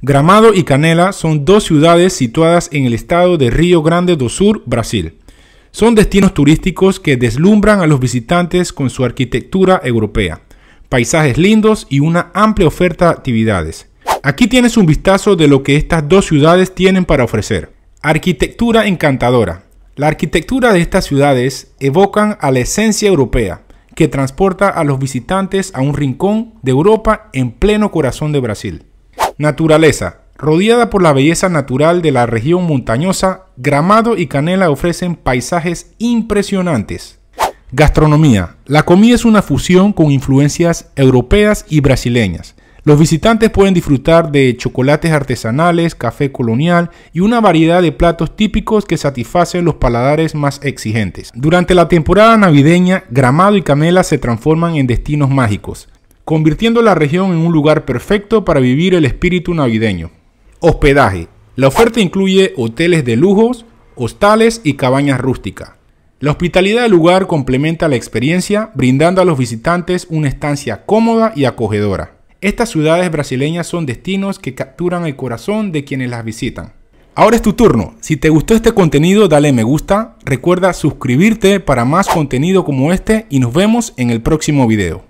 Gramado y Canela son dos ciudades situadas en el estado de Río Grande do Sur, Brasil. Son destinos turísticos que deslumbran a los visitantes con su arquitectura europea, paisajes lindos y una amplia oferta de actividades. Aquí tienes un vistazo de lo que estas dos ciudades tienen para ofrecer. Arquitectura encantadora. La arquitectura de estas ciudades evocan a la esencia europea, que transporta a los visitantes a un rincón de Europa en pleno corazón de Brasil. Naturaleza. Rodeada por la belleza natural de la región montañosa, Gramado y Canela ofrecen paisajes impresionantes. Gastronomía. La comida es una fusión con influencias europeas y brasileñas. Los visitantes pueden disfrutar de chocolates artesanales, café colonial y una variedad de platos típicos que satisfacen los paladares más exigentes. Durante la temporada navideña, Gramado y Canela se transforman en destinos mágicos convirtiendo la región en un lugar perfecto para vivir el espíritu navideño. Hospedaje. La oferta incluye hoteles de lujos, hostales y cabañas rústicas. La hospitalidad del lugar complementa la experiencia, brindando a los visitantes una estancia cómoda y acogedora. Estas ciudades brasileñas son destinos que capturan el corazón de quienes las visitan. Ahora es tu turno. Si te gustó este contenido, dale me gusta. Recuerda suscribirte para más contenido como este y nos vemos en el próximo video.